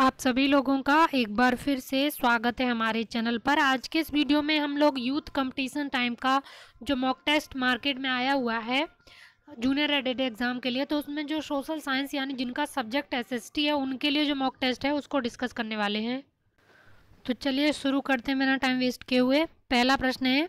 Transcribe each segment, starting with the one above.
आप सभी लोगों का एक बार फिर से स्वागत है हमारे चैनल पर आज के इस वीडियो में हम लोग यूथ कंपटीशन टाइम का जो मॉक टेस्ट मार्केट में आया हुआ है जूनियर एडेड एग्ज़ाम के लिए तो उसमें जो सोशल साइंस यानी जिनका सब्जेक्ट एसएसटी है उनके लिए जो मॉक टेस्ट है उसको डिस्कस करने वाले हैं तो चलिए शुरू करते हैं मेरा टाइम वेस्ट किए हुए पहला प्रश्न है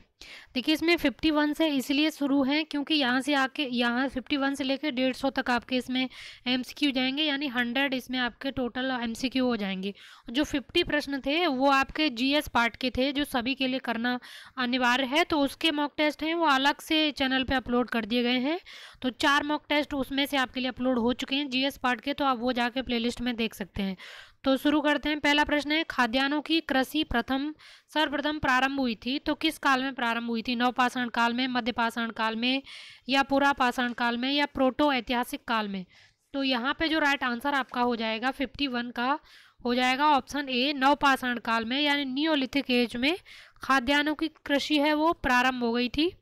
देखिए इसमें फिफ्टी वन से इसलिए शुरू है क्योंकि यहाँ से आके यहाँ फिफ्टी वन से लेकर डेढ़ सौ तक आपके इसमें एम सी क्यू जाएंगे यानी हंड्रेड इसमें आपके टोटल एम सी क्यू हो जाएंगे जो फिफ्टी प्रश्न थे वो आपके जी एस पार्ट के थे जो सभी के लिए करना अनिवार्य है तो उसके मॉक टेस्ट हैं वो अलग से चैनल पर अपलोड कर दिए गए हैं तो चार मॉक टेस्ट उसमें से आपके लिए अपलोड हो चुके हैं जीएस पार्ट के तो आप वो जाके प्लेलिस्ट में देख सकते हैं तो शुरू करते हैं पहला प्रश्न है खाद्यान्नों की कृषि प्रथम सर्वप्रथम प्रारंभ हुई थी तो किस काल में प्रारंभ हुई थी नवपाषाण काल में मध्य पाषाण काल में या पूरा पाषाण काल में या प्रोटो ऐतिहासिक काल में तो यहाँ पे जो राइट आंसर आपका हो जाएगा फिफ्टी वन का हो जाएगा ऑप्शन ए नवपाषाण काल में यानी न्योलिथिक एज में खाद्यान्नों की कृषि है वो प्रारंभ हो गई थी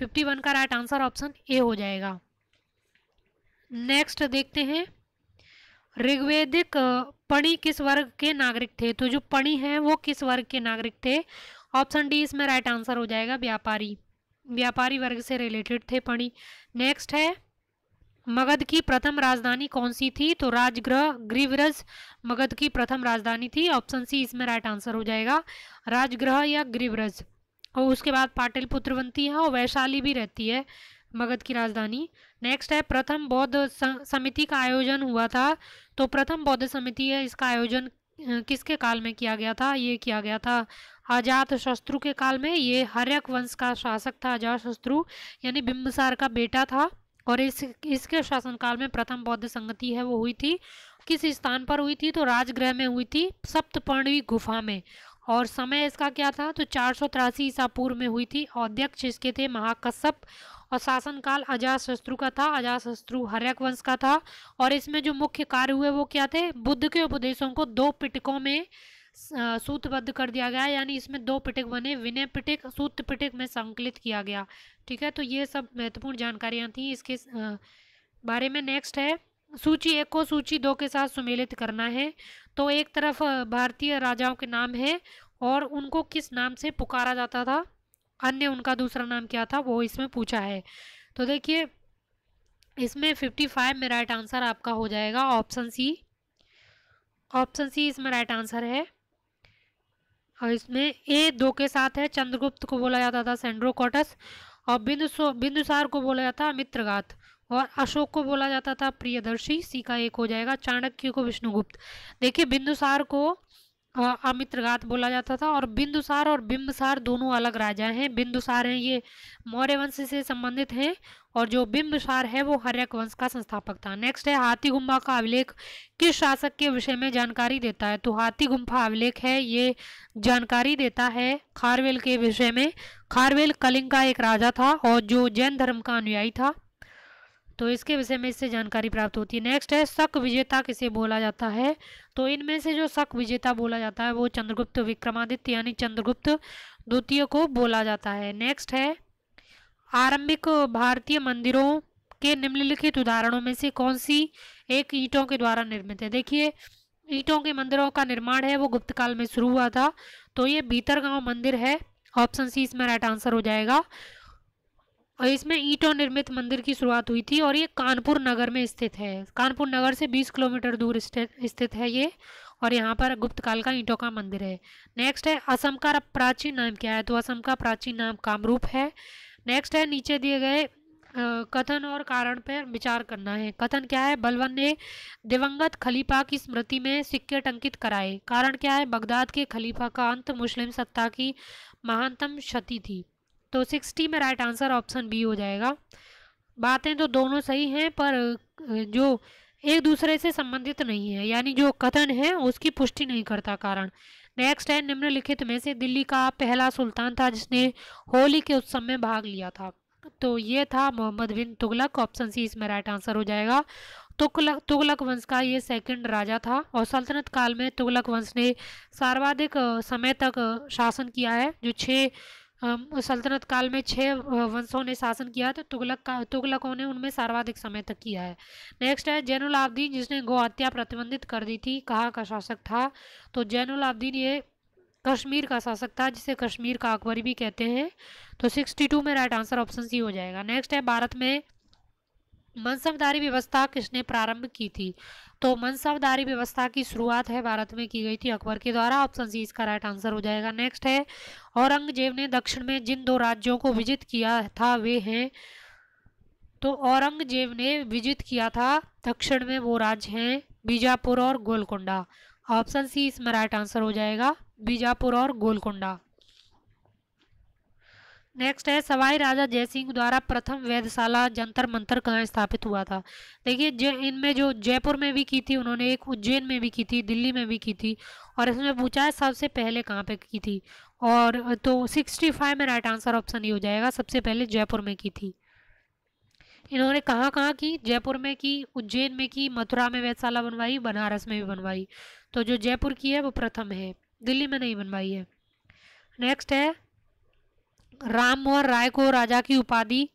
फिफ्टी वन का राइट आंसर ऑप्शन ए हो जाएगा नेक्स्ट देखते हैं ऋग्वेदिक पणि किस वर्ग के नागरिक थे तो जो पणि हैं वो किस वर्ग के नागरिक थे ऑप्शन डी इसमें राइट आंसर हो जाएगा व्यापारी व्यापारी वर्ग से रिलेटेड थे पणि नेक्स्ट है मगध की प्रथम राजधानी कौन सी थी तो राजगृह ग्रीवरज मगध की प्रथम राजधानी थी ऑप्शन सी इसमें राइट आंसर हो जाएगा राजगृह या ग्रीवरज और उसके बाद पाटिलपुत्र बनती है और वैशाली भी रहती है मगध की राजधानी नेक्स्ट है प्रथम बौद्ध समिति का आयोजन हुआ था तो प्रथम बौद्ध समिति है इसका आयोजन किसके काल में किया गया था ये किया गया था अजात शत्रु के काल में ये हर्यक वंश का शासक था अजात शत्रु यानी बिम्बसार का बेटा था और इस इसके शासनकाल में प्रथम बौद्ध संगति है वो हुई थी किस स्थान पर हुई थी तो राजगृह में हुई थी सप्तपर्णवी गुफा में और समय इसका क्या था तो चार सौ तिरासी ईसा पूर्व में हुई थी और अध्यक्ष इसके थे महाकश्यप और शासनकाल अजातशत्रु का था अजाशत्रु हर्यक वंश का था और इसमें जो मुख्य कार्य हुए वो क्या थे बुद्ध के उपदेशों को दो पिटकों में सूत्रबद्ध कर दिया गया यानी इसमें दो पिटक बने विनय पिटक सूत पिटक में संकलित किया गया ठीक है तो ये सब महत्वपूर्ण जानकारियाँ थी इसके बारे में नेक्स्ट है सूची एक को सूची दो के साथ सुमेलित करना है तो एक तरफ भारतीय राजाओं के नाम है और उनको किस नाम से पुकारा जाता था अन्य उनका दूसरा नाम क्या था वो इसमें पूछा है तो देखिए इसमें फाइव में राइट आंसर आपका हो जाएगा ऑप्शन सी ऑप्शन सी इसमें राइट आंसर है और इसमें ए दो के साथ है चंद्रगुप्त को बोला जाता था सेंड्रोकोटस और बिंदु बिंदुसार को बोला जाता मित्रगात और अशोक को बोला जाता था प्रियदर्शी सी का एक हो जाएगा चाणक्य को विष्णुगुप्त देखिए बिंदुसार को अमित्रघात बोला जाता था और बिंदुसार और बिंबसार दोनों अलग राजा हैं बिंदुसार हैं ये मौर्य वंश से संबंधित हैं और जो बिंबसार है वो हर्यक वंश का संस्थापक था नेक्स्ट है हाथी गुम्बा का अभिलेख किस शासक के विषय में जानकारी देता है तो हाथी गुम्फा अभिलेख है ये जानकारी देता है खारवेल के विषय में खारवेल कलिंग का एक राजा था और जो जैन धर्म का अनुयायी था तो इसके विषय में इससे जानकारी प्राप्त होती है नेक्स्ट है शक विजेता किसे बोला जाता है तो इनमें से जो शक विजेता बोला जाता है वो चंद्रगुप्त विक्रमादित्य यानी चंद्रगुप्त द्वितीय को बोला जाता है नेक्स्ट है आरंभिक भारतीय मंदिरों के निम्नलिखित उदाहरणों में से कौन सी एक ईंटों के द्वारा निर्मित है देखिए ईंटों के मंदिरों का निर्माण है वो गुप्त काल में शुरू हुआ था तो ये भीतर मंदिर है ऑप्शन सी इसमें राइट आंसर हो जाएगा और इसमें ईटों निर्मित मंदिर की शुरुआत हुई थी और ये कानपुर नगर में स्थित है कानपुर नगर से 20 किलोमीटर दूर स्थित है ये और यहाँ पर गुप्त काल का ईंटों का मंदिर है नेक्स्ट है असम का प्राचीन नाम क्या है तो असम का प्राचीन नाम कामरूप है नेक्स्ट है नीचे दिए गए कथन और कारण पर विचार करना है कथन क्या है बलवन ने दिवंगत खलीफा की स्मृति में सिक्के टंकित कराए कारण क्या है बगदाद के खलीफा का अंत मुस्लिम सत्ता की महानतम क्षति थी तो सिक्सटी में राइट आंसर ऑप्शन बी हो जाएगा बातें तो दोनों सही हैं पर जो एक दूसरे से संबंधित नहीं है यानी जो कथन है उसकी पुष्टि नहीं करता कारण नेक्स्ट है निम्नलिखित में से दिल्ली का पहला सुल्तान था जिसने होली के उत्सव में भाग लिया था तो ये था मोहम्मद बिन तुगलक ऑप्शन सी इसमें राइट आंसर हो जाएगा तुगलक तुगलक वंश का ये सेकंड राजा था और सल्तनत काल में तुगलक वंश ने सर्वाधिक समय तक शासन किया है जो छः सल्तनत काल में छः वंशों ने शासन किया तो तुगलक का तुगलकों ने उनमें सर्वाधिक समय तक किया है नेक्स्ट है जैनुल आबदीन जिसने गोहत्या प्रतिबंधित कर दी थी कहाँ का शासक था तो जैनुल आबदीन ये कश्मीर का शासक था जिसे कश्मीर का अकबर भी कहते हैं तो टू में राइट आंसर ऑप्शन सी हो जाएगा नेक्स्ट है भारत में मनसबदारी व्यवस्था किसने प्रारंभ की थी तो मनसबदारी व्यवस्था की शुरुआत है भारत में की गई थी अकबर के द्वारा ऑप्शन सी इसका राइट आंसर हो जाएगा नेक्स्ट है औरंगजेब ने दक्षिण में जिन दो राज्यों को विजित किया था वे हैं तो औरंगजेब ने विजित किया था दक्षिण में वो राज्य हैं बीजापुर और गोलकुंडा ऑप्शन सी इसमें राइट आंसर हो जाएगा बीजापुर और गोलकुंडा नेक्स्ट है सवाई राजा जयसिंह द्वारा प्रथम वैधशाला जंतर मंतर कहाँ स्थापित हुआ था देखिए जय इनमें जो जयपुर में भी की थी उन्होंने एक उज्जैन में भी की थी दिल्ली में भी की थी और इसमें पूछा है सबसे पहले कहाँ पे की थी और तो सिक्सटी फाइव में राइट आंसर ऑप्शन ही हो जाएगा सबसे पहले जयपुर में की थी इन्होंने कहाँ कहाँ की जयपुर में की उज्जैन में की मथुरा में वैधशाला बनवाई बनारस में भी बनवाई तो जो जयपुर की है वो प्रथम है दिल्ली में नहीं बनवाई है नेक्स्ट है राम मोहन राय को राजा की उपाधि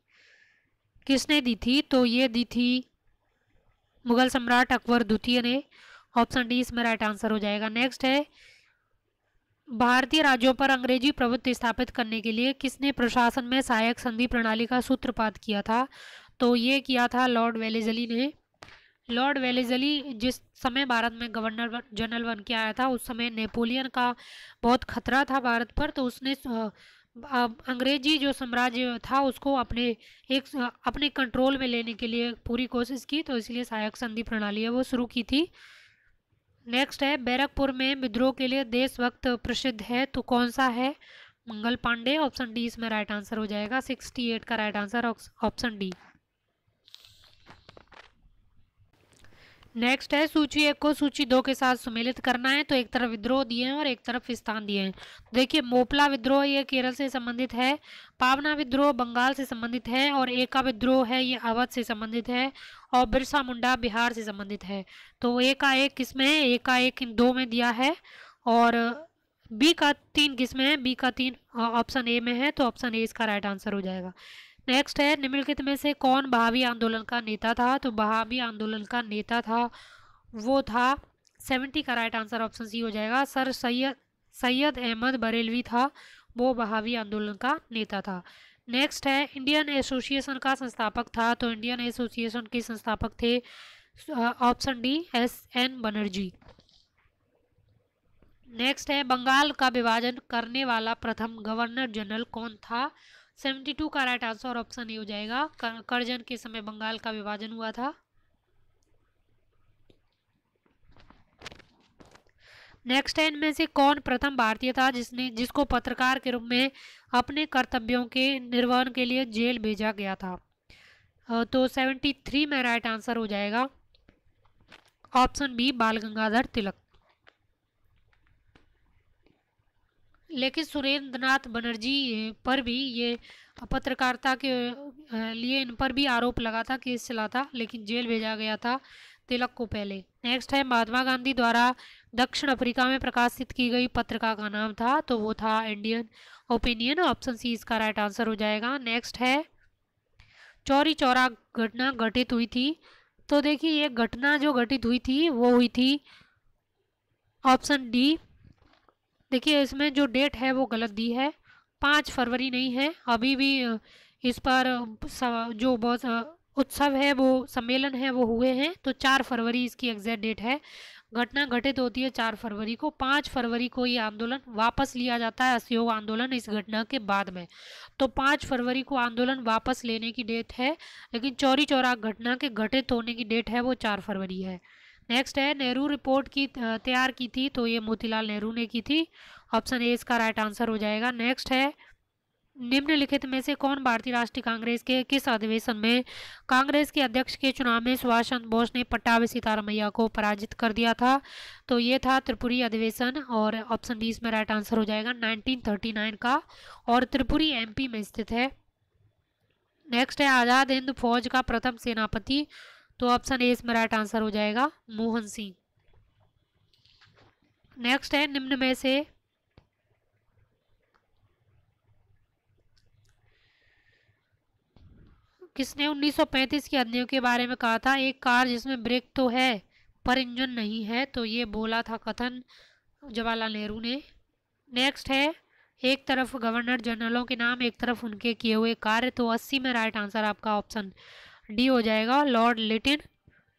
किसने दी थी तो ये दी थी मुगल सम्राट अकबर द्वितीय ने ऑप्शन डी इसमें राइट आंसर हो जाएगा नेक्स्ट है भारतीय राज्यों पर अंग्रेजी प्रभुत्व स्थापित करने के लिए किसने प्रशासन में सहायक संधि प्रणाली का सूत्रपात किया था तो ये किया था लॉर्ड वेलेजली ने लॉर्ड वेलेजली जिस समय भारत में गवर्नर जनरल बन के आया था उस समय नेपोलियन का बहुत खतरा था भारत पर तो उसने अंग्रेजी जो साम्राज्य था उसको अपने एक अपने कंट्रोल में लेने के लिए पूरी कोशिश की तो इसलिए सहायक संधि प्रणाली है वो शुरू की थी नेक्स्ट है बैरकपुर में विद्रोह के लिए देशभक्त प्रसिद्ध है तो कौन सा है मंगल पांडे ऑप्शन डी इसमें राइट आंसर हो जाएगा सिक्सटी एट का right answer option D next है सूची एक को सूची दो के साथ सुमेलित करना है तो एक तरफ विद्रोह दिए हैं और एक तरफ स्थान दिए हैं देखिए मोपला विद्रोह ये केरल से संबंधित है पावना विद्रोह बंगाल से संबंधित है और एका विद्रोह है ये अवध से संबंधित है और बिरसा मुंडा बिहार से संबंधित है तो ए एक किसमें है एका एक इन दो में दिया है और बी का तीन किसमें है बी का तीन ऑप्शन ए में है तो ऑप्शन ए इसका राइट आंसर हो जाएगा नेक्स्ट है निम्नलिखित में से कौन बहावी आंदोलन का नेता था तो बहावी आंदोलन का नेता था वो था सेवेंटी का राइट आंसर ऑप्शन सी हो जाएगा सर सैयद सैयद अहमद बरेलवी था वो बहावी आंदोलन का नेता था नेक्स्ट है इंडियन एसोसिएशन का संस्थापक था तो इंडियन एसोसिएशन के संस्थापक थे option D S N Banerjee next है बंगाल का विभाजन करने वाला प्रथम गवर्नर जनरल कौन था सेवेंटी टू का राइट आंसर ऑप्शन ए हो जाएगा करजन के समय बंगाल का विभाजन हुआ था नेक्स्ट है इनमें से कौन प्रथम भारतीय था जिसने जिसको पत्रकार के रूप में अपने कर्तव्यों के निर्वहन के लिए जेल भेजा गया था तो सेवेंटी थ्री में राइट आंसर हो जाएगा ऑप्शन बी बाल गंगाधर तिलक लेकिन सुरेंद्रनाथ बनर्जी पर भी ये पत्रकारिता के लिए इन पर भी आरोप लगा था केस चला था लेकिन जेल भेजा गया था तिलक को पहले नेक्स्ट है महात्मा गांधी द्वारा दक्षिण अफ्रीका में प्रकाशित की गई पत्रिका का नाम था तो वो था इंडियन ओपिनियन ऑप्शन सी इसका राइट आंसर हो जाएगा नेक्स्ट है चौरी चौरा घटना घटित हुई थी तो देखिए ये घटना जो घटित हुई थी वो हुई थी ऑप्शन डी देखिए इसमें जो डेट है वो गलत दी है पाँच फरवरी नहीं है अभी भी इस पर जो बहुत उत्सव है वो सम्मेलन है वो हुए हैं तो चार फरवरी इसकी एग्जैक्ट डेट है घटना घटित होती है चार फरवरी को पाँच फरवरी को ये आंदोलन वापस लिया जाता है असहयोग आंदोलन इस घटना के बाद में तो पाँच फरवरी को आंदोलन वापस लेने की डेट है लेकिन चौरी चौरा घटना के घटित होने की डेट है वो चार फरवरी है नेक्स्ट है नेहरू रिपोर्ट की तैयार की थी तो ये मोतीलाल नेहरू ने की थी ऑप्शन ए इसका राइट आंसर हो जाएगा नेक्स्ट है निम्नलिखित में से कौन भारतीय राष्ट्रीय कांग्रेस के किस अधिवेशन में कांग्रेस के अध्यक्ष के चुनाव में सुभाष चंद्र बोस ने पट्टावी सीतारामैया को पराजित कर दिया था तो ये था त्रिपुरी अधिवेशन और ऑप्शन बी इसमें राइट आंसर हो जाएगा 1939 का और त्रिपुरी एमपी में स्थित है नेक्स्ट है आज़ाद हिंद फौज का प्रथम सेनापति तो ऑप्शन ए इसमें राइट आंसर हो जाएगा मोहन सिंह नेक्स्ट है निम्न में से किसने 1935 के अधिनियम के बारे में कहा था एक कार जिसमें ब्रेक तो है पर इंजन नहीं है तो ये बोला था कथन जवाहरलाल नेहरू ने नेक्स्ट है एक तरफ गवर्नर जनरलों के नाम एक तरफ उनके किए हुए कार्य तो 80 में राइट आंसर आपका ऑप्शन डी हो जाएगा लॉर्ड लिटिन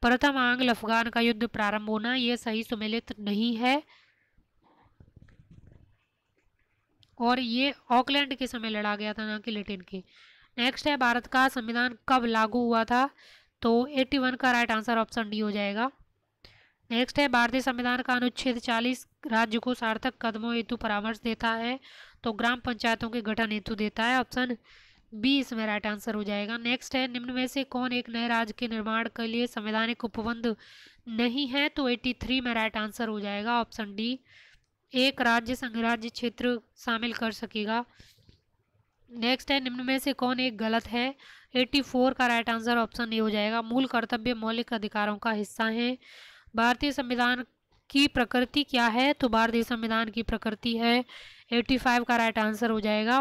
प्रथम आंग्ल अफगान का युद्ध प्रारंभ होना यह सही सुमेलित नहीं है और ये ऑकलैंड के समय लड़ा गया था ना कि लिटिन के नेक्स्ट है भारत का संविधान कब लागू हुआ था तो 81 का राइट आंसर ऑप्शन डी हो जाएगा नेक्स्ट है भारतीय संविधान का अनुच्छेद 40 राज्य को सार्थक कदमों हेतु परामर्श देता है तो ग्राम पंचायतों के गठन हेतु देता है ऑप्शन बी इसमें राइट आंसर हो जाएगा नेक्स्ट है निम्न में से कौन एक नए राज्य के निर्माण के लिए संवैधानिक उपबंध नहीं है तो 83 में राइट आंसर हो जाएगा ऑप्शन डी एक राज्य राज्य क्षेत्र शामिल कर सकेगा नेक्स्ट है निम्न में से कौन एक गलत है 84 का राइट आंसर ऑप्शन ए हो जाएगा मूल कर्तव्य मौलिक अधिकारों का हिस्सा है भारतीय संविधान की प्रकृति क्या है तो भारतीय संविधान की प्रकृति है 85 का राइट आंसर हो जाएगा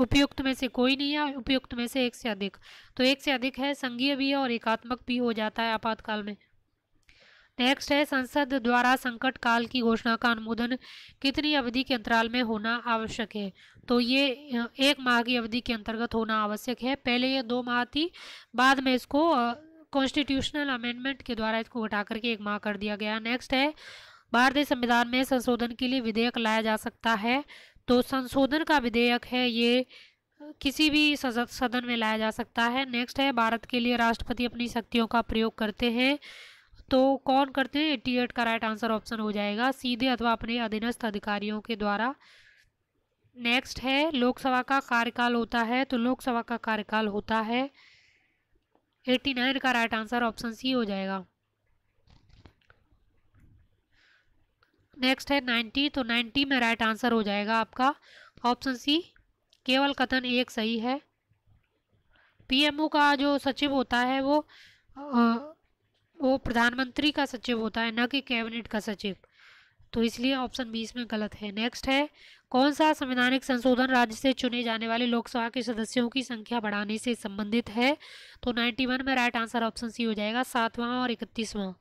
उपयुक्त में से कोई नहीं है उपयुक्त में से एक से अधिक तो एक से अधिक है संघीय भी है और एकात्मक भी हो जाता है आपातकाल में नेक्स्ट है संसद द्वारा संकट काल की घोषणा का अनुमोदन कितनी अवधि के अंतराल में होना आवश्यक है तो ये एक माह की अवधि के अंतर्गत होना आवश्यक है पहले ये दो माह थी बाद में इसको कॉन्स्टिट्यूशनल अमेंडमेंट के द्वारा इसको घटा करके एक माह कर दिया गया नेक्स्ट है भारतीय संविधान में संशोधन के लिए विधेयक लाया जा सकता है तो संशोधन का विधेयक है ये किसी भी सदन में लाया जा सकता है नेक्स्ट है भारत के लिए राष्ट्रपति अपनी शक्तियों का प्रयोग करते हैं तो कौन करते हैं एट्टी एट का राइट आंसर ऑप्शन हो जाएगा सीधे अथवा अपने अधीनस्थ अधिकारियों के द्वारा नेक्स्ट है लोकसभा का कार्यकाल होता है तो लोकसभा का कार्यकाल होता है एट्टी नाइन का राइट आंसर ऑप्शन सी हो जाएगा नेक्स्ट है नाइन्टी तो नाइन्टी में राइट आंसर हो जाएगा आपका ऑप्शन सी केवल कथन एक सही है पीएमओ का जो सचिव होता है वो आ, वो प्रधानमंत्री का सचिव होता है न कि कैबिनेट का सचिव तो इसलिए ऑप्शन बीस में गलत है नेक्स्ट है कौन सा संवैधानिक संशोधन राज्य से चुने जाने वाले लोकसभा के सदस्यों की संख्या बढ़ाने से संबंधित है तो नाइन्टी वन में राइट आंसर ऑप्शन सी हो जाएगा सातवां और इकतीसवां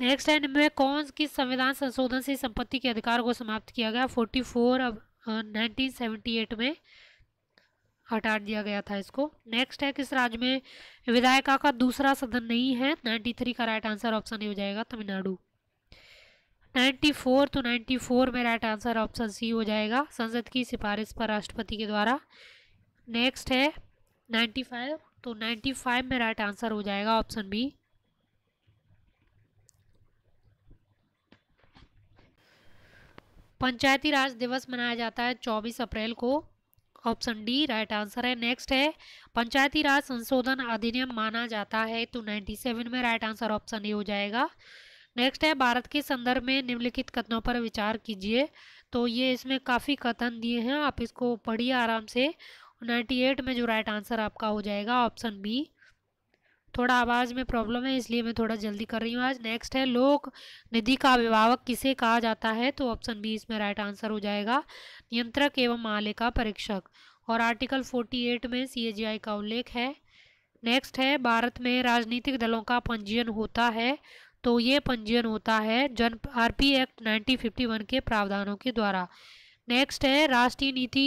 नेक्स्ट है निम्न कौन किस संविधान संशोधन से संपत्ति के अधिकार को समाप्त किया गया फोर्टी फोर अब नाइनटीन एट में हटा दिया गया था इसको नेक्स्ट है किस राज्य में विधायिका का दूसरा सदन नहीं है नाइन्टी थ्री का राइट आंसर ऑप्शन ए हो जाएगा तमिलनाडु नाइन्टी फोर तो फोर में राइट आंसर ऑप्शन सी हो जाएगा संसद की सिफारिश पर राष्ट्रपति के द्वारा नेक्स्ट है नाइन्टी फाइव तो नाइन्टी फाइव में राइट आंसर हो जाएगा ऑप्शन बी पंचायती राज दिवस मनाया जाता है 24 अप्रैल को ऑप्शन डी राइट आंसर है नेक्स्ट है पंचायती राज संशोधन अधिनियम माना जाता है तो 97 में राइट आंसर ऑप्शन ए हो जाएगा नेक्स्ट है भारत के संदर्भ में निम्नलिखित कथनों पर विचार कीजिए तो ये इसमें काफ़ी कथन दिए हैं आप इसको पढ़िए आराम से 98 में जो राइट आंसर आपका हो जाएगा ऑप्शन बी थोड़ा आवाज़ में प्रॉब्लम है इसलिए मैं थोड़ा जल्दी कर रही हूँ आज नेक्स्ट है लोक निधि का अभिभावक किसे कहा जाता है तो ऑप्शन बी इसमें राइट आंसर हो जाएगा नियंत्रक एवं मालिका परीक्षक और आर्टिकल 48 में सी का उल्लेख है नेक्स्ट है भारत में राजनीतिक दलों का पंजीयन होता है तो ये पंजीयन होता है जन आर एक्ट नाइनटीन के प्रावधानों के द्वारा नेक्स्ट है राष्ट्रीय नीति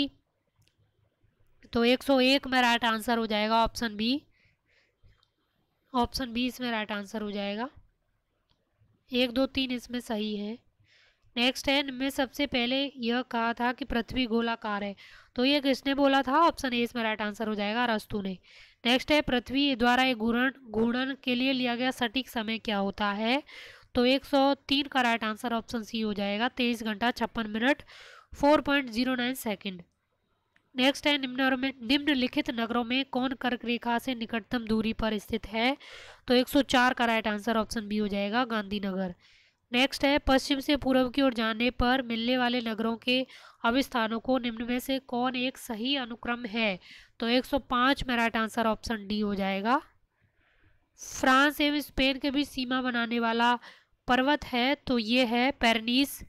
तो 101 में राइट आंसर हो जाएगा ऑप्शन बी ऑप्शन बी इसमें राइट आंसर हो जाएगा एक दो तीन इसमें सही है नेक्स्ट है इनमें सबसे पहले यह कहा था कि पृथ्वी गोलाकार है तो ये किसने बोला था ऑप्शन ए इसमें राइट आंसर हो जाएगा रस्तु ने नेक्स्ट है पृथ्वी द्वारा एक घूर्ण घूर्णन के लिए लिया गया सटीक समय क्या होता है तो 103 का राइट आंसर ऑप्शन सी हो जाएगा तेईस घंटा छप्पन मिनट 4.09 सेकंड नेक्स्ट है निम्न निम्नलिखित नगरों में कौन कर्क रेखा से निकटतम दूरी पर स्थित है तो 104 का राइट आंसर ऑप्शन बी हो जाएगा गांधीनगर नेक्स्ट है पश्चिम से पूर्व की ओर जाने पर मिलने वाले नगरों के अविस्थानों को निम्न में से कौन एक सही अनुक्रम है तो 105 में राइट आंसर ऑप्शन डी हो जाएगा फ्रांस एवं स्पेन के बीच सीमा बनाने वाला पर्वत है तो ये है पेरनीस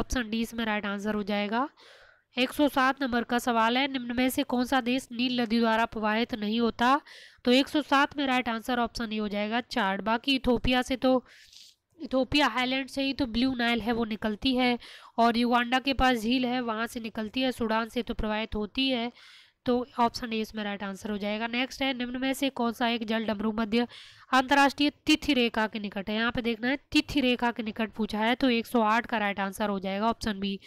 ऑप्शन डी इसमें राइट आंसर हो जाएगा 107 नंबर का सवाल है निम्न में से कौन सा देश नील नदी द्वारा प्रवाहित नहीं होता तो 107 में राइट आंसर ऑप्शन ये हो जाएगा चार्ड बाकी इथोपिया से तो इथोपिया हाईलैंड से ही तो ब्लू नाइल है वो निकलती है और युगांडा के पास झील है वहाँ से निकलती है सूडान से तो प्रवाहित होती है तो ऑप्शन ए इसमें राइट आंसर हो जाएगा नेक्स्ट है निम्न में से कौन सा एक जल डमरू मध्य अंतर्राष्ट्रीय तिथि रेखा के निकट है यहाँ पे देखना है तिथि रेखा के निकट पूछा है तो 108 का राइट आंसर हो जाएगा ऑप्शन बी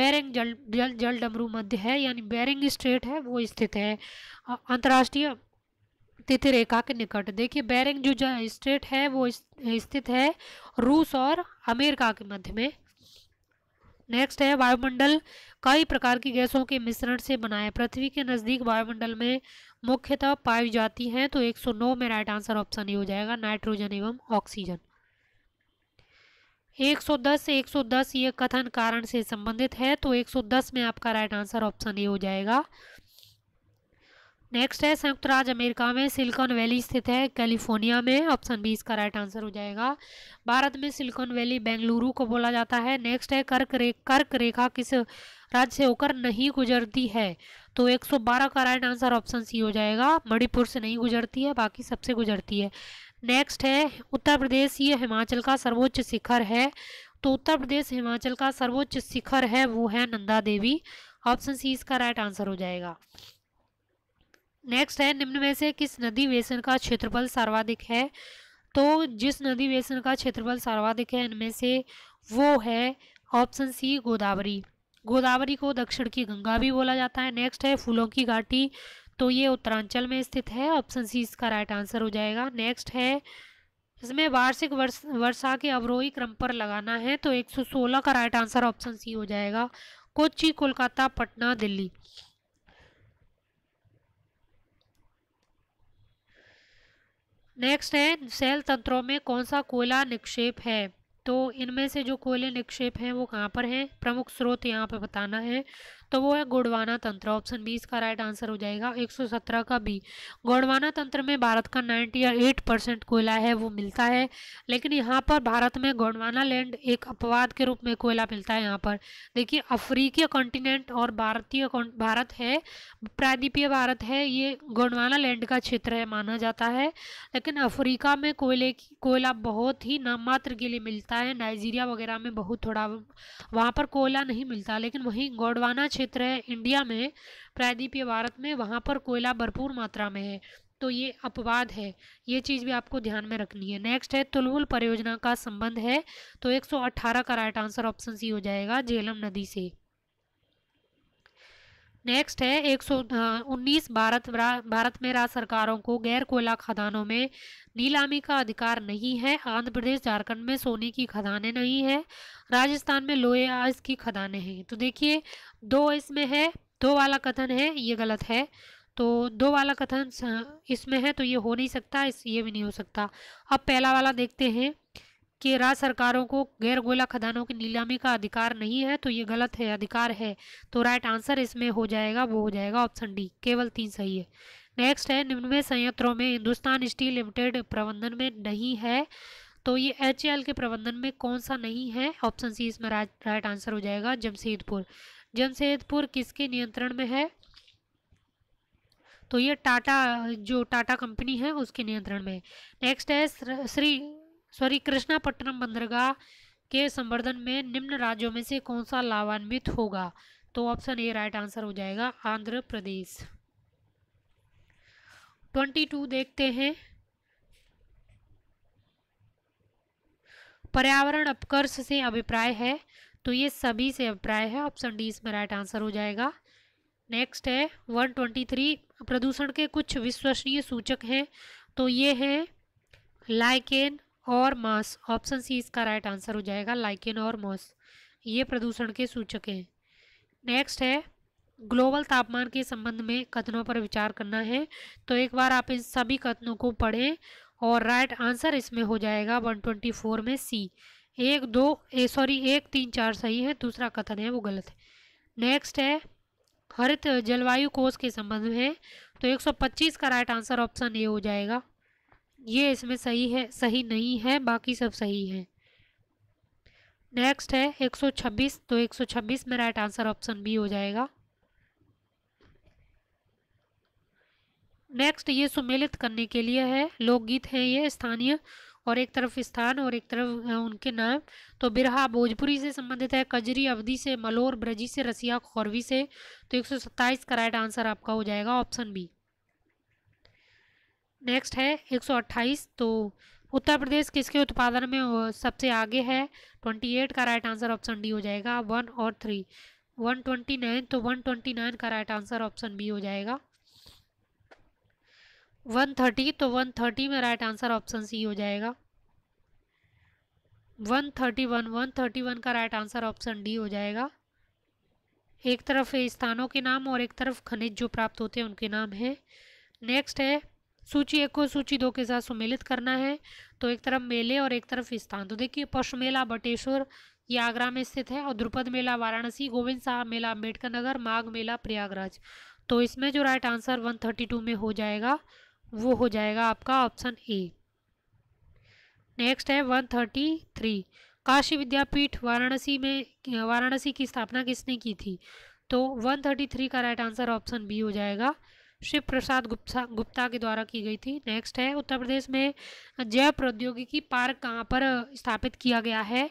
बैरिंग जल जल जल डमरू मध्य है यानी बैरिंग स्ट्रेट है वो स्थित है अंतर्राष्ट्रीय तिथि रेखा के निकट देखिए बैरिंग जो स्टेट है वो स्थित है रूस और अमेरिका के मध्य में नेक्स्ट है वायुमंडल कई प्रकार की गैसों के मिश्रण से बना है पृथ्वी के नज़दीक वायुमंडल में मुख्यतः पाई जाती हैं तो 109 में राइट आंसर ऑप्शन ए हो जाएगा नाइट्रोजन एवं ऑक्सीजन 110 से 110 ये कथन कारण से संबंधित है तो 110 में आपका राइट आंसर ऑप्शन ए हो जाएगा नेक्स्ट है संयुक्त राज्य अमेरिका में सिलिकॉन वैली स्थित है कैलिफोर्निया में ऑप्शन बी इसका राइट आंसर हो जाएगा भारत में सिलिकॉन वैली बेंगलुरु को बोला जाता है नेक्स्ट है कर्क रे कर्क रेखा किस राज्य से होकर नहीं गुजरती है तो 112 का राइट आंसर ऑप्शन सी हो जाएगा मणिपुर से नहीं गुजरती है बाकी सबसे गुजरती है नेक्स्ट है उत्तर प्रदेश ये हिमाचल का सर्वोच्च शिखर है तो उत्तर प्रदेश हिमाचल का सर्वोच्च शिखर है वो है नंदा देवी ऑप्शन सी इसका राइट आंसर हो जाएगा नेक्स्ट है निम्न में से किस नदी बेसन का क्षेत्रफल सर्वाधिक है तो जिस नदी बेसन का क्षेत्रफल सर्वाधिक है इनमें से वो है ऑप्शन सी गोदावरी गोदावरी को दक्षिण की गंगा भी बोला जाता है नेक्स्ट है फूलों की घाटी तो ये उत्तरांचल में स्थित है ऑप्शन सी इसका राइट आंसर हो जाएगा नेक्स्ट है इसमें वार्षिक वर्ष वर्षा के अवरोही क्रम पर लगाना है तो 116 का राइट आंसर ऑप्शन सी हो जाएगा कोची कोलकाता पटना दिल्ली नेक्स्ट है शैल तंत्रों में कौन सा कोयला निक्षेप है तो इनमें से जो कोयले निक्षेप हैं वो कहाँ पर हैं प्रमुख स्रोत यहाँ पर बताना है तो वो है गोडवाना तंत्र ऑप्शन बी इसका राइट आंसर हो जाएगा 117 का बी गोडवाना तंत्र में भारत का नाइन्टी या एट परसेंट कोयला है वो मिलता है लेकिन यहाँ पर भारत में गोडवाना लैंड एक अपवाद के रूप में कोयला मिलता है यहाँ पर देखिए अफ्रीकीय कॉन्टिनेंट और भारतीय भारत है प्रायद्वीपीय भारत है ये गोडवाना लैंड का क्षेत्र है माना जाता है लेकिन अफ्रीका में कोयले की कोयला बहुत ही मात्र के लिए मिलता है नाइजीरिया वगैरह में बहुत थोड़ा वहाँ पर कोयला नहीं मिलता लेकिन वहीं गोडवाना क्षेत्र है इंडिया में प्रायद्वीपीय भारत में वहाँ पर कोयला भरपूर मात्रा में है तो ये अपवाद है ये चीज़ भी आपको ध्यान में रखनी है नेक्स्ट है तुलबुल परियोजना का संबंध है तो 118 का राइट आंसर ऑप्शन सी हो जाएगा झेलम नदी से नेक्स्ट है एक सौ उन्नीस भारत भारत में राज्य सरकारों को गैर कोयला खदानों में नीलामी का अधिकार नहीं है आंध्र प्रदेश झारखंड में सोने की खदानें नहीं है राजस्थान में लोहे आज की खदानें हैं तो देखिए दो इसमें है दो वाला कथन है ये गलत है तो दो वाला कथन इसमें है तो ये हो नहीं सकता इस ये भी नहीं हो सकता अब पहला वाला देखते हैं कि राज्य सरकारों को गैर गोला खदानों की नीलामी का अधिकार नहीं है तो ये गलत है अधिकार है तो राइट आंसर इसमें हो जाएगा वो हो जाएगा ऑप्शन डी केवल तीन सही है नेक्स्ट है निम्न में संयंत्रों में हिंदुस्तान स्टील लिमिटेड प्रबंधन में नहीं है तो ये एच के प्रबंधन में कौन सा नहीं है ऑप्शन सी इसमें राइट आंसर हो जाएगा जमशेदपुर जमशेदपुर किसके नियंत्रण में है तो ये टाटा जो टाटा कंपनी है उसके नियंत्रण में नेक्स्ट है श्री सॉरी कृष्णापट्टनम बंदरगाह के संवर्धन में निम्न राज्यों में से कौन सा लाभान्वित होगा तो ऑप्शन ए राइट आंसर हो जाएगा आंध्र प्रदेश ट्वेंटी टू देखते हैं पर्यावरण अपकर्ष से अभिप्राय है तो ये सभी से अभिप्राय है ऑप्शन डी इसमें राइट आंसर हो जाएगा नेक्स्ट है वन ट्वेंटी थ्री प्रदूषण के कुछ विश्वसनीय सूचक हैं तो ये हैं लाइकेन और मास ऑप्शन सी इसका राइट आंसर हो जाएगा लाइकिन और मॉस ये प्रदूषण के सूचक हैं नेक्स्ट है ग्लोबल तापमान के संबंध में कथनों पर विचार करना है तो एक बार आप इन सभी कथनों को पढ़ें और राइट आंसर इसमें हो जाएगा 124 में सी एक दो ए सॉरी एक तीन चार सही है दूसरा कथन है वो गलत है नेक्स्ट है हरित जलवायु कोष के संबंध में तो 125 का राइट आंसर ऑप्शन ए हो जाएगा ये इसमें सही है सही नहीं है बाकी सब सही है नेक्स्ट है 126 तो 126 में राइट आंसर ऑप्शन बी हो जाएगा नेक्स्ट ये सुमेलित करने के लिए है लोकगीत है ये स्थानीय और एक तरफ स्थान और एक तरफ उनके नाम तो बिरहा भोजपुरी से संबंधित है कजरी अवधि से मलोर ब्रजी से रसिया खौरवी से तो 127 का राइट आंसर आपका हो जाएगा ऑप्शन बी नेक्स्ट है 128 तो उत्तर प्रदेश किसके उत्पादन में सबसे आगे है 28 का राइट आंसर ऑप्शन डी हो जाएगा वन और थ्री 129 तो 129 का राइट आंसर ऑप्शन बी हो जाएगा 130 तो 130 में राइट आंसर ऑप्शन सी हो जाएगा 131 131 का राइट आंसर ऑप्शन डी हो जाएगा एक तरफ स्थानों के नाम और एक तरफ खनिज जो प्राप्त होते हैं उनके नाम है नेक्स्ट है सूची एक को सूची दो के साथ सुमेलित करना है तो एक तरफ मेले और एक तरफ स्थान तो देखिए पश मेला बटेश्वर ये आगरा में स्थित है और द्रुपद मेला वाराणसी गोविंद साहब मेला अम्बेडकर नगर माघ मेला प्रयागराज तो इसमें जो राइट आंसर टू में हो जाएगा वो हो जाएगा आपका ऑप्शन ए नेक्स्ट है थ्री काशी विद्यापीठ वाराणसी में वाराणसी की स्थापना किसने की थी तो 133 का राइट आंसर ऑप्शन बी हो जाएगा शिव प्रसाद गुप्ता गुप्ता के द्वारा की गई थी नेक्स्ट है उत्तर प्रदेश में जैव प्रौद्योगिकी पार्क कहाँ पर स्थापित किया गया है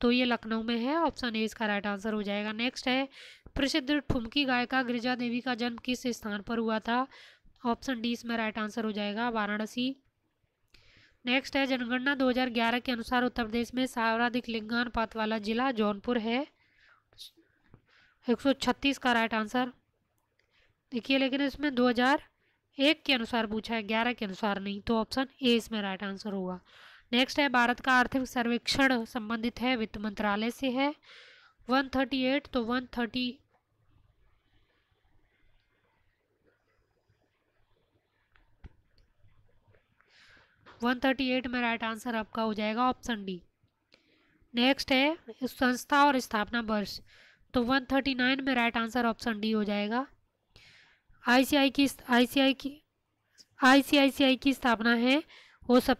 तो ये लखनऊ में है ऑप्शन ए इसका राइट आंसर हो जाएगा नेक्स्ट है प्रसिद्ध ठुमकी गायिका गिरिजा देवी का जन्म किस स्थान पर हुआ था ऑप्शन डी इसमें राइट आंसर हो जाएगा वाराणसी नेक्स्ट है जनगणना 2011 के अनुसार उत्तर प्रदेश में सर्वाधिक लिंगानुपात वाला जिला जौनपुर है 136 का राइट आंसर देखिए लेकिन इसमें 2001 के अनुसार पूछा है ग्यारह के अनुसार नहीं तो ऑप्शन ए इसमें राइट आंसर होगा नेक्स्ट है भारत का आर्थिक सर्वेक्षण संबंधित है वित्त मंत्रालय से है 138 तो 130 एट में राइट आंसर आपका हो जाएगा ऑप्शन डी नेक्स्ट है संस्था और स्थापना वर्ष तो 139 में राइट आंसर ऑप्शन डी हो जाएगा आईसीआई की आईसीआई की आईसीआईसीआई की स्थापना है वो सब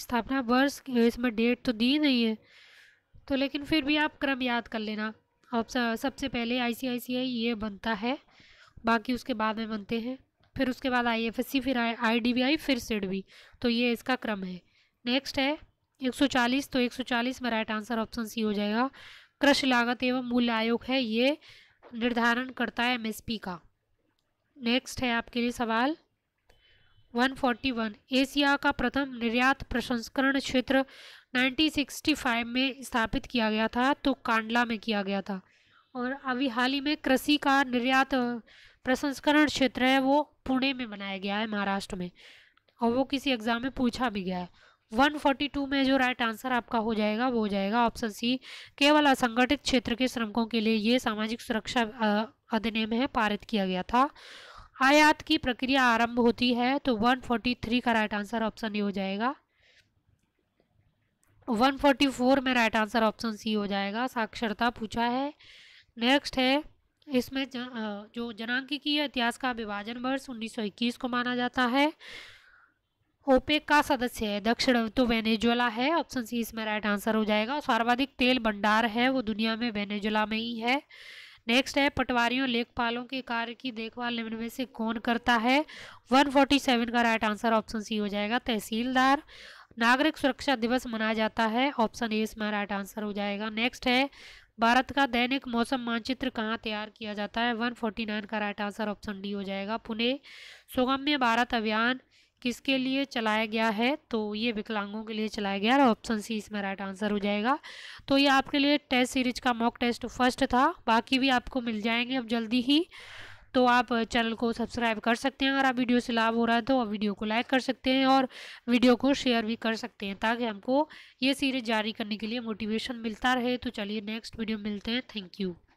स्थापना वर्ष इसमें डेट तो दी नहीं है तो लेकिन फिर भी आप क्रम याद कर लेना अब सबसे पहले आईसीआईसीआई ये बनता है बाकी उसके बाद में बनते हैं फिर उसके बाद आईएफएससी फिर आईडीबीआई फिर सिडबी तो ये इसका क्रम है नेक्स्ट है 140 तो 140 में राइट आंसर ऑप्शन सी हो जाएगा कृषि लागत एवं मूल्य आयोग है ये निर्धारण करता है एमएसपी का नेक्स्ट है आपके लिए सवाल 141 एशिया का प्रथम निर्यात प्रसंस्करण क्षेत्र 1965 में स्थापित किया गया था तो कांडला में किया गया था और अभी हाल ही में कृषि का निर्यात प्रसंस्करण क्षेत्र है वो पुणे में बनाया गया है महाराष्ट्र में और वो किसी एग्ज़ाम में पूछा भी गया है 142 में जो राइट आंसर आपका हो जाएगा वो हो जाएगा ऑप्शन सी केवल असंगठित क्षेत्र के श्रमिकों के लिए ये सामाजिक सुरक्षा अधिनियम है पारित किया गया था आयात की प्रक्रिया आरंभ होती है तो 143 का राइट आंसर ऑप्शन ए हो जाएगा 144 में राइट आंसर ऑप्शन सी हो जाएगा साक्षरता पूछा है नेक्स्ट है इसमें जो जनांकिकीय इतिहास का विभाजन वर्ष 1921 को माना जाता है ओपेक का सदस्य है दक्षिण तो वेनेजुएला है ऑप्शन सी इसमें राइट आंसर हो जाएगा सर्वाधिक तेल भंडार है वो दुनिया में वेनेजुएला में ही है नेक्स्ट है पटवारियों लेखपालों के कार्य की देखभाल निम्न में से कौन करता है 147 का राइट आंसर ऑप्शन सी हो जाएगा तहसीलदार नागरिक सुरक्षा दिवस मनाया जाता है ऑप्शन ए इसमें राइट आंसर हो जाएगा नेक्स्ट है भारत का दैनिक मौसम मानचित्र कहाँ तैयार किया जाता है 149 का राइट आंसर ऑप्शन डी हो जाएगा पुणे सुगम्य भारत अभियान किसके लिए चलाया गया है तो ये विकलांगों के लिए चलाया गया और ऑप्शन सी इसमें राइट आंसर हो जाएगा तो ये आपके लिए टेस्ट सीरीज का मॉक टेस्ट फर्स्ट था बाकी भी आपको मिल जाएंगे अब जल्दी ही तो आप चैनल को सब्सक्राइब कर सकते हैं अगर आप वीडियो से लाभ हो रहा है तो आप वीडियो को लाइक कर सकते हैं और वीडियो को शेयर भी कर सकते हैं ताकि हमको ये सीरीज जारी करने के लिए मोटिवेशन मिलता रहे तो चलिए नेक्स्ट वीडियो मिलते हैं थैंक यू